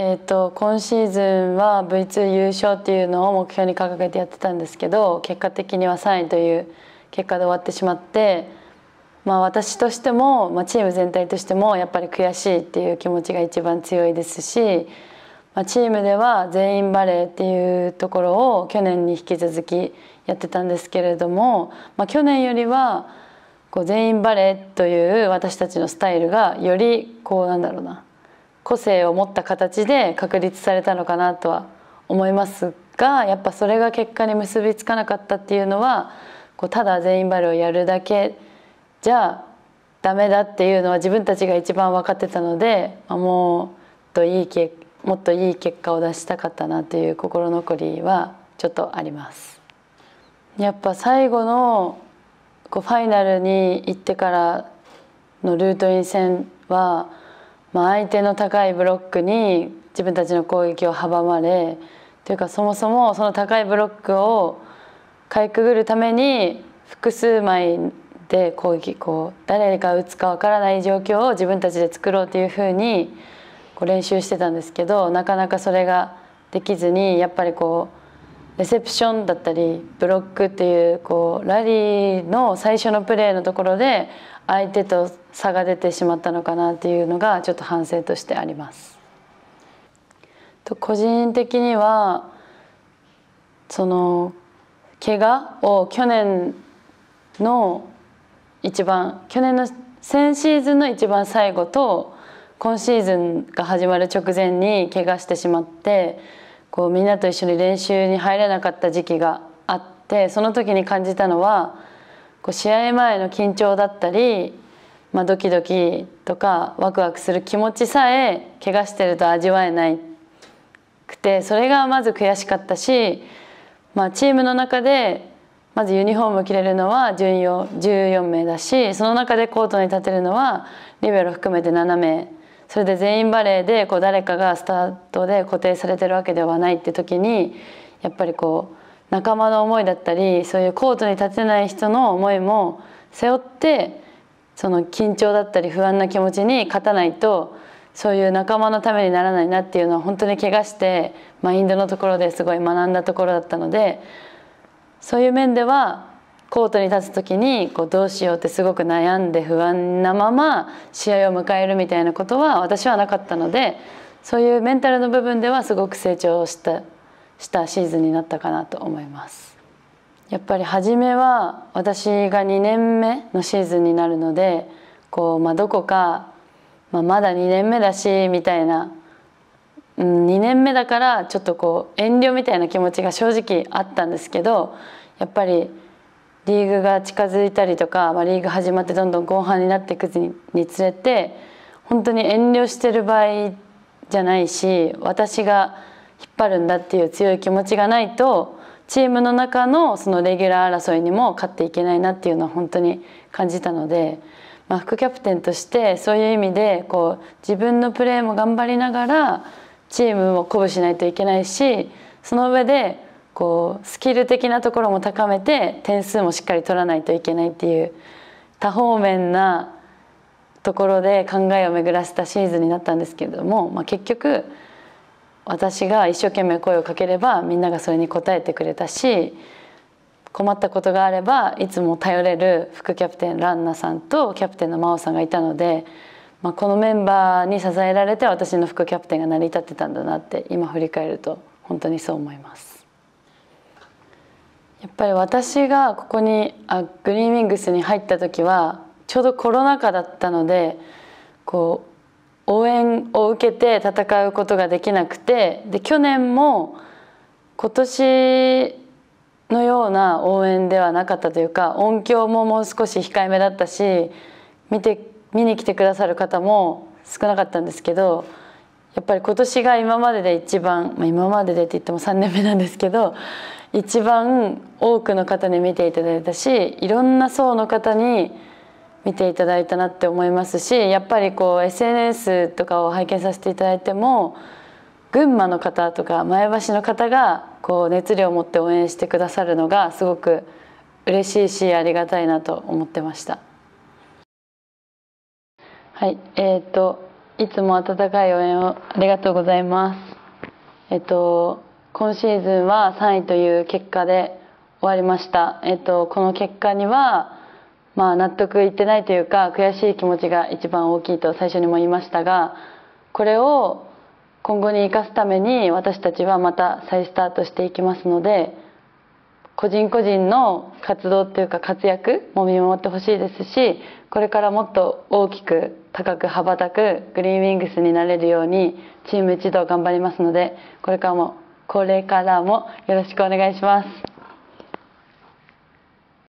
えーと、今シーズンは V2 優勝っていうのを目標に掲げてやってたんですけど結果的には3位という結果で終わってしまって、まあ、私としても、まあ、チーム全体としてもやっぱり悔しいっていう気持ちが一番強いですし、まあ、チームでは全員バレーっていうところを去年に引き続きやってたんですけれども、まあ、去年よりはこう全員バレーという私たちのスタイルがよりこうなんだろうな個性を持った形で確立されたのかなとは思いますがやっぱそれが結果に結びつかなかったっていうのはこうただ全員バレーをやるだけじゃダメだっていうのは自分たちが一番分かってたので、まもっといいけもっといい結果を出したかったなという心残りはちょっとあります。やっぱ最後のこうファイナルに行ってからのルートイン戦はまあ、相手の高いブロックに自分たちの攻撃を阻まれというかそもそもその高いブロックをかいくぐるために複数枚で攻撃こう誰が打つかわからない状況を自分たちで作ろうというふうにこう練習してたんですけどなかなかそれができずにやっぱりこうレセプションだったりブロックっていうこうラリーの最初のプレーのところで相手と差が出てしまったのかなっていうのがちょっと反省としてあります。と個人的にはその怪我を去年の一番去年の先シーズンの一番最後と今シーズンが始まる直前に怪我してしまって。こうみんなと一緒に練習に入れなかった時期があってその時に感じたのはこう試合前の緊張だったり、まあ、ドキドキとかワクワクする気持ちさえ怪我してると味わえないくてそれがまず悔しかったし、まあ、チームの中でまずユニフォームを着れるのは位を14名だしその中でコートに立てるのはリベロ含めて7名それで全員バレーでこう誰かがスタートで固定されてるわけではないって時にやっぱりこう仲間の思いだったりそういうコートに立てない人の思いも背負ってその緊張だったり不安な気持ちに勝たないとそういう仲間のためにならないなっていうのは本当に怪我してマインドのところですごい学んだところだったのでそういう面ではコートに立つ時にこうどうしようってすごく悩んで不安なまま試合を迎えるみたいなことは私はなかったのでそういうメンタルの部分ではすごく成長したしたシーズンになったかなと思います。やっぱり初めは私が2年目のシーズンになるのでこう、まあ、どこか、まあ、まだ2年目だしみたいな、うん、2年目だからちょっとこう遠慮みたいな気持ちが正直あったんですけどやっぱり。リーグが近づいたりとか、まあ、リーグ始まってどんどん後半になっていくにつれて本当に遠慮してる場合じゃないし私が引っ張るんだっていう強い気持ちがないとチームの中のそのレギュラー争いにも勝っていけないなっていうのは本当に感じたので、まあ、副キャプテンとしてそういう意味でこう自分のプレーも頑張りながらチームを鼓舞しないといけないしその上でこうスキル的なところも高めて点数もしっかり取らないといけないっていう多方面なところで考えを巡らせたシーズンになったんですけれども、まあ、結局私が一生懸命声をかければみんながそれに応えてくれたし困ったことがあればいつも頼れる副キャプテンランナさんとキャプテンの真央さんがいたので、まあ、このメンバーに支えられて私の副キャプテンが成り立ってたんだなって今振り返ると本当にそう思います。やっぱり私がここにあグリーンウィングスに入った時はちょうどコロナ禍だったのでこう応援を受けて戦うことができなくてで去年も今年のような応援ではなかったというか音響ももう少し控えめだったし見て見に来てくださる方も少なかったんですけど。やっぱり今年が今までで一番、まあ、今まででって言っても3年目なんですけど一番多くの方に見ていただいたしいろんな層の方に見ていただいたなって思いますしやっぱりこう SNS とかを拝見させていただいても群馬の方とか前橋の方がこう熱量を持って応援してくださるのがすごく嬉しいしありがたいなと思ってました。はい、えっ、といつも温かい応援をありがとうございます。えっと、今シーズンは3位という結果で終わりました。えっと、この結果には、まあ、納得いってないというか、悔しい気持ちが一番大きいと最初にも言いましたが、これを今後に生かすために私たちはまた再スタートしていきますので、個人個人の活動というか活躍も見守ってほしいですし、これからもっと大きく高く羽ばたくグリーンウィングスになれるようにチーム一同頑張りますのでこれからもこれからもよろしくお願いします